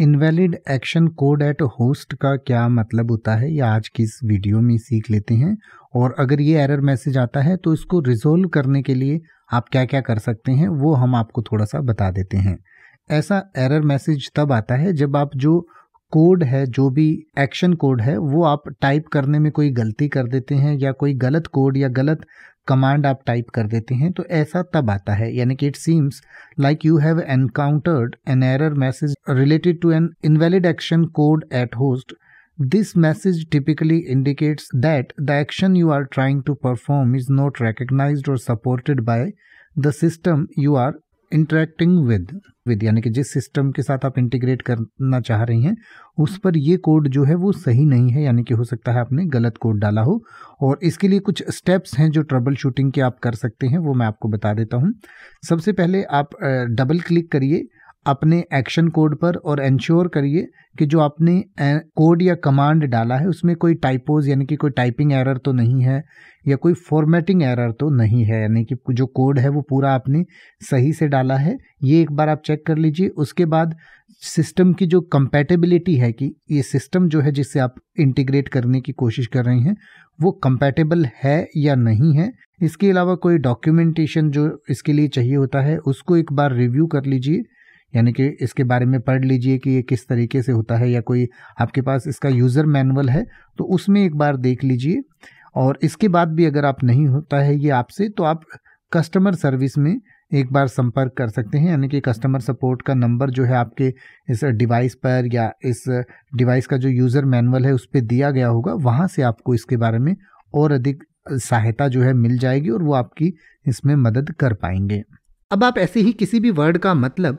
invalid action code at host का क्या मतलब होता है ये आज की इस वीडियो में सीख लेते हैं और अगर ये एरर मैसेज आता है तो इसको रिजोल्व करने के लिए आप क्या क्या कर सकते हैं वो हम आपको थोड़ा सा बता देते हैं ऐसा एरर मैसेज तब आता है जब आप जो कोड है जो भी एक्शन कोड है वो आप टाइप करने में कोई गलती कर देते हैं या कोई गलत कोड या गलत कमांड आप टाइप कर देते हैं तो ऐसा तब आता है यानी कि it seems like you have encountered an error message related to an invalid action code at host this message typically indicates that the action you are trying to perform is not recognise or supported by the system you are interacting with with यानी कि जिस system के साथ आप integrate करना चाह रही हैं उस पर ये कोड जो है वो सही नहीं है यानी कि हो सकता है आपने गलत कोड डाला हो और इसके लिए कुछ स्टेप्स हैं जो ट्रबल शूटिंग के आप कर सकते हैं वो मैं आपको बता देता हूँ सबसे पहले आप डबल क्लिक करिए अपने एक्शन कोड पर और एंश्योर करिए कि जो आपने कोड या कमांड डाला है उसमें कोई टाइपोज यानी कि कोई टाइपिंग एरर तो नहीं है या कोई फॉर्मेटिंग एरर तो नहीं है यानी कि जो कोड है वो पूरा आपने सही से डाला है ये एक बार आप चेक कर लीजिए उसके बाद सिस्टम की जो कंपैटिबिलिटी है कि ये सिस्टम जो है जिससे आप इंटीग्रेट करने की कोशिश कर रहे हैं वो कंपैटिबल है या नहीं है इसके अलावा कोई डॉक्यूमेंटेशन जो इसके लिए चाहिए होता है उसको एक बार रिव्यू कर लीजिए यानी कि इसके बारे में पढ़ लीजिए कि ये किस तरीके से होता है या कोई आपके पास इसका यूज़र मैनुअल है तो उसमें एक बार देख लीजिए और इसके बाद भी अगर आप नहीं होता है ये आपसे तो आप कस्टमर सर्विस में एक बार संपर्क कर सकते हैं यानी कि कस्टमर सपोर्ट का नंबर जो है आपके इस डिवाइस पर या इस डिवाइस का जो यूज़र मैनुअल है उस पर दिया गया होगा वहाँ से आपको इसके बारे में और अधिक सहायता जो है मिल जाएगी और वो आपकी इसमें मदद कर पाएंगे अब आप ऐसे ही किसी भी वर्ड का मतलब